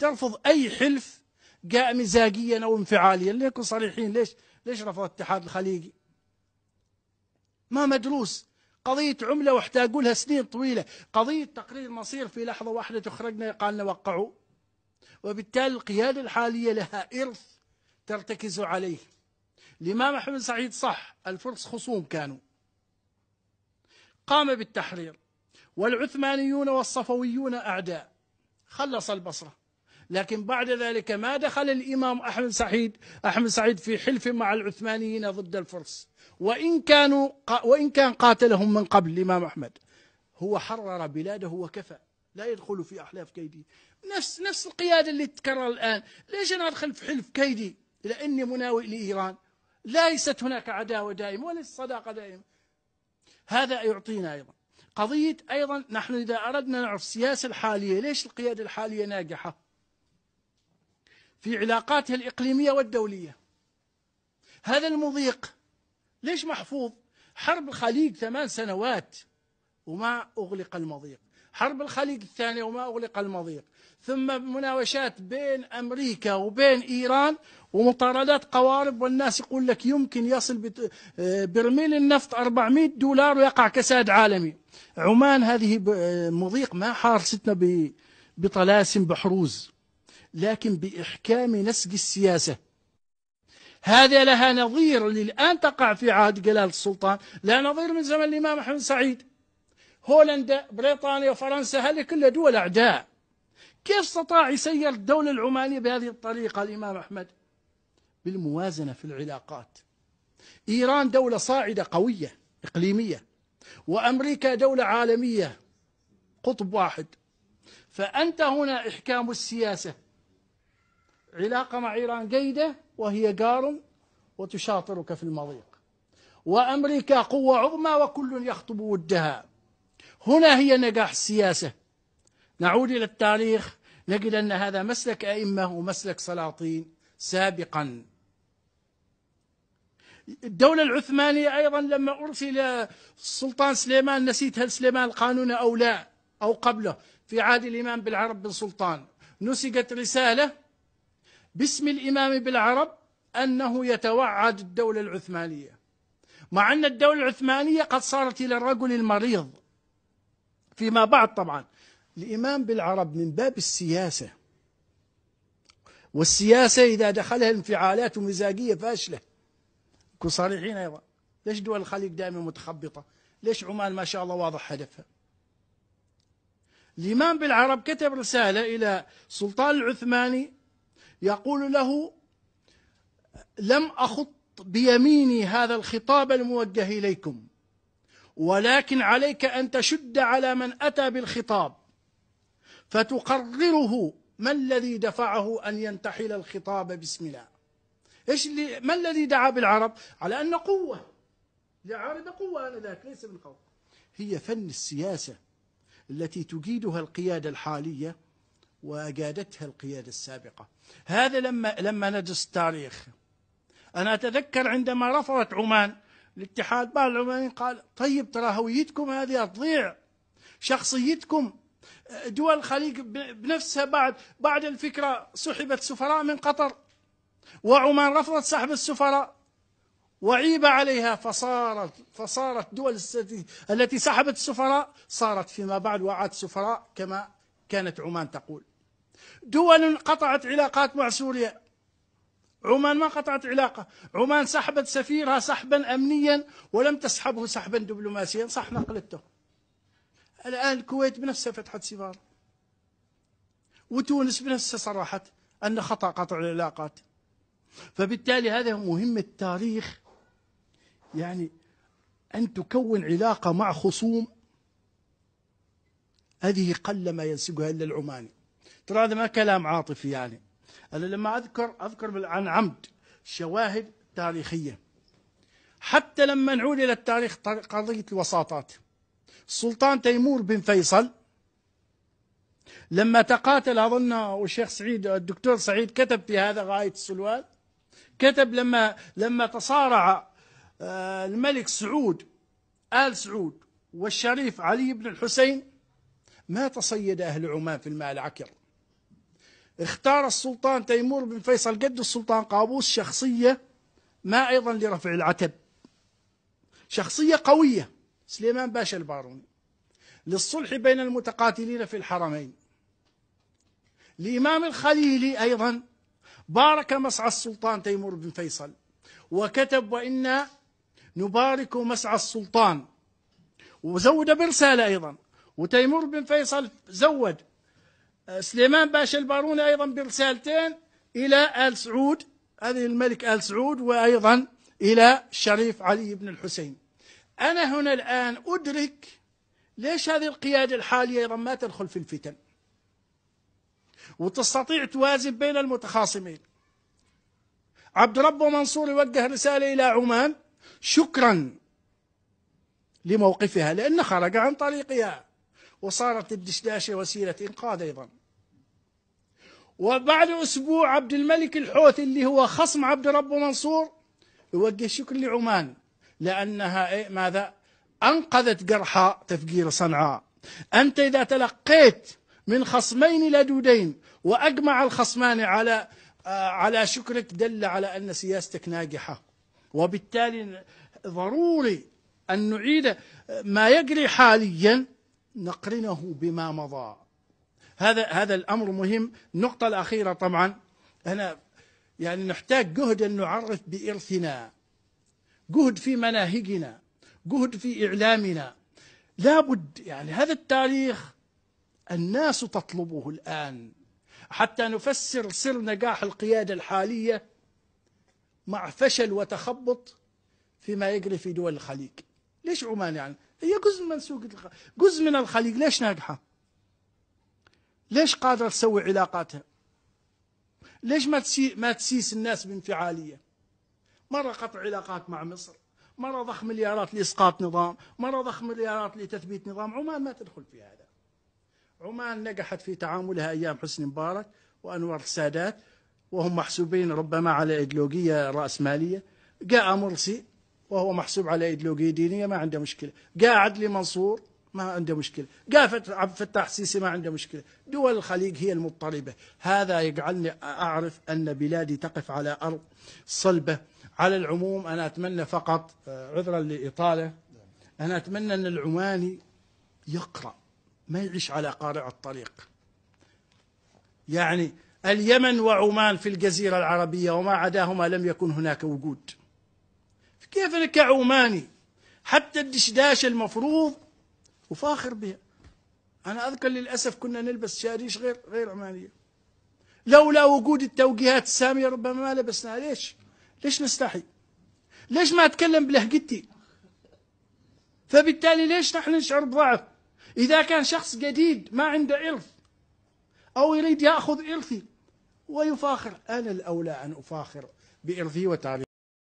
ترفض أي حلف جاء مزاجيا أو انفعاليا ليكن صريحين ليش ليش رفض الاتحاد الخليجي ما مدروس قضية عملة واحتاجوا لها سنين طويلة قضية تقرير مصير في لحظة واحدة تخرجنا قالنا وقعوا وبالتالي القيادة الحالية لها إرث ترتكز عليه الإمام أحمد سعيد صح الفرس خصوم كانوا قام بالتحرير والعثمانيون والصفويون أعداء خلص البصرة لكن بعد ذلك ما دخل الإمام أحمد سعيد أحمد سعيد في حلف مع العثمانيين ضد الفرس وإن كانوا وإن كان قاتلهم من قبل الإمام أحمد هو حرر بلاده وكفى لا يدخل في أحلاف كيدي نفس نفس القيادة اللي تتكرر الآن ليش أنا أدخل في حلف كيدي لأني مناوئ لإيران ليست هناك عداوة دائمة وليس صداقة دائمة هذا يعطينا أيضا قضية أيضا نحن إذا أردنا نعرف السياسة الحالية ليش القيادة الحالية ناجحة في علاقاتها الإقليمية والدولية هذا المضيق ليش محفوظ حرب الخليج ثمان سنوات وما أغلق المضيق حرب الخليج الثانية وما أغلق المضيق ثم مناوشات بين أمريكا وبين إيران ومطاردات قوارب والناس يقول لك يمكن يصل آه، برميل النفط 400 دولار ويقع كساد عالمي عمان هذه آه، مضيق ما حارستنا بطلاسم بحروز لكن بإحكام نسج السياسة هذا لها نظير للآن تقع في عهد جلالة السلطان لا نظير من زمن الإمام أحمد سعيد هولندا بريطانيا فرنسا هذه كلها دول أعداء كيف استطاع يسير الدولة العمانية بهذه الطريقة الإمام أحمد بالموازنة في العلاقات إيران دولة صاعدة قوية إقليمية وأمريكا دولة عالمية قطب واحد فأنت هنا إحكام السياسة علاقة مع إيران جيدة وهي جار وتشاطرك في المضيق وأمريكا قوة عظمى وكل يخطب ودها هنا هي نجاح السياسة نعود إلى التاريخ نجد أن هذا مسلك أئمة ومسلك سلاطين سابقا الدولة العثمانية أيضا لما أرسل السلطان سليمان نسيت هل سليمان القانون أو لا أو قبله في عهد الإمام بالعرب بن سلطان نسجت رسالة باسم الإمام بالعرب أنه يتوعد الدولة العثمانية مع أن الدولة العثمانية قد صارت إلى الرجل المريض فيما بعد طبعا الإمام بالعرب من باب السياسة والسياسة إذا دخلها انفعالات مزاجية فاشلة نكون صريحين أيضا ليش دول الخليج دائما متخبطة ليش عمان ما شاء الله واضح هدفها الإمام بالعرب كتب رسالة إلى سلطان العثماني يقول له لم أخط بيميني هذا الخطاب الموجه إليكم ولكن عليك أن تشد على من أتى بالخطاب فتقرره ما الذي دفعه أن ينتحل الخطاب بسم الله إيش اللي ما الذي دعا بالعرب على أن قوة لعارض قوة آنذاك ليس من قوة هي فن السياسة التي تجيدها القيادة الحالية واجادتها القياده السابقه هذا لما لما ندرس التاريخ انا اتذكر عندما رفضت عمان الاتحاد بعض العمانيين قال طيب ترى هويتكم هذه تضيع شخصيتكم دول الخليج بنفسها بعد بعد الفكره سحبت سفراء من قطر وعمان رفضت سحب السفراء وعيب عليها فصارت فصارت دول التي سحبت السفراء صارت فيما بعد وعاد سفراء كما كانت عمان تقول دول قطعت علاقات مع سوريا عمان ما قطعت علاقة عمان سحبت سفيرها سحبا أمنيا ولم تسحبه سحبا دبلوماسيا صح نقلته الآن الكويت بنفسها فتحت سفارة وتونس بنفسها صرحت أن خطأ قطع العلاقات فبالتالي هذا مهم التاريخ يعني أن تكون علاقة مع خصوم هذه قل ما ينسجها إلا العماني ترى هذا ما كلام عاطفي يعني أنا لما أذكر أذكر عن عمد شواهد تاريخية حتى لما نعود إلى التاريخ قضية الوساطات السلطان تيمور بن فيصل لما تقاتل أظن والشيخ سعيد الدكتور سعيد كتب في هذا غاية السلوان كتب لما لما تصارع آه، الملك سعود آل سعود والشريف علي بن الحسين ما تصيد أهل عمان في الماء العكر اختار السلطان تيمور بن فيصل جد السلطان قابوس شخصية ما أيضا لرفع العتب شخصية قوية سليمان باشا الباروني للصلح بين المتقاتلين في الحرمين الإمام الخليلي أيضا بارك مسعى السلطان تيمور بن فيصل وكتب وإنا نبارك مسعى السلطان وزود برسالة أيضا وتيمور بن فيصل زود أه، سليمان باشا الباروني أيضا برسالتين إلى آل سعود هذه الملك آل سعود وأيضا إلى الشريف علي بن الحسين أنا هنا الآن أدرك ليش هذه القيادة الحالية أيضا ما تدخل في الفتن وتستطيع توازن بين المتخاصمين عبد ربه منصور يوجه رسالة إلى عمان شكرا لموقفها لأن خرج عن طريقها وصارت الدشداشة وسيلة إنقاذ أيضا وبعد أسبوع عبد الملك الحوثي اللي هو خصم عبد ربه منصور يوجه شكر لعمان لأنها إيه ماذا أنقذت قرحاء تفجير صنعاء أنت إذا تلقيت من خصمين لدودين وأجمع الخصمان على آه، على شكرك دل على أن سياستك ناجحة وبالتالي ضروري أن نعيد ما يجري حاليا نقرنه بما مضى هذا هذا الامر مهم النقطه الاخيره طبعا انا يعني نحتاج جهد ان نعرف بارثنا جهد في مناهجنا جهد في اعلامنا لابد يعني هذا التاريخ الناس تطلبه الان حتى نفسر سر نجاح القياده الحاليه مع فشل وتخبط فيما يجري في دول الخليج ليش عمان يعني هي جزء من سوق الخليج جزء من الخليج ليش ناجحة ليش قادرة تسوي علاقاتها ليش ما تسي ما تسيس الناس بانفعالية مرة قطع علاقات مع مصر مرة ضخ مليارات لإسقاط نظام مرة ضخ مليارات لتثبيت نظام عمان ما تدخل في هذا عمان نجحت في تعاملها أيام حسني مبارك وأنور السادات وهم محسوبين ربما على إيديولوجية رأسمالية جاء مرسي وهو محسوب على ايديولوجيه دينيه ما عنده مشكله، قاعد لمنصور ما عنده مشكله، قافت عبد الفتاح السيسي ما عنده مشكله، دول الخليج هي المضطربه، هذا يجعلني اعرف ان بلادي تقف على ارض صلبه، على العموم انا اتمنى فقط آه، عذرا لاطاله انا اتمنى ان العماني يقرا ما يعيش على قارع الطريق. يعني اليمن وعمان في الجزيره العربيه وما عداهما لم يكن هناك وجود. كيف انا كعماني حتى الدشداشه المفروض وفاخر بها انا اذكر للاسف كنا نلبس شاريش غير غير عمانيه لولا وجود التوجيهات الساميه ربما ما لبسناها ليش؟ ليش نستحي؟ ليش ما اتكلم بلهجتي؟ فبالتالي ليش نحن نشعر بضعف؟ اذا كان شخص جديد ما عنده ارث او يريد ياخذ ارثي ويفاخر انا الاولى ان افاخر بارثي وتعليمي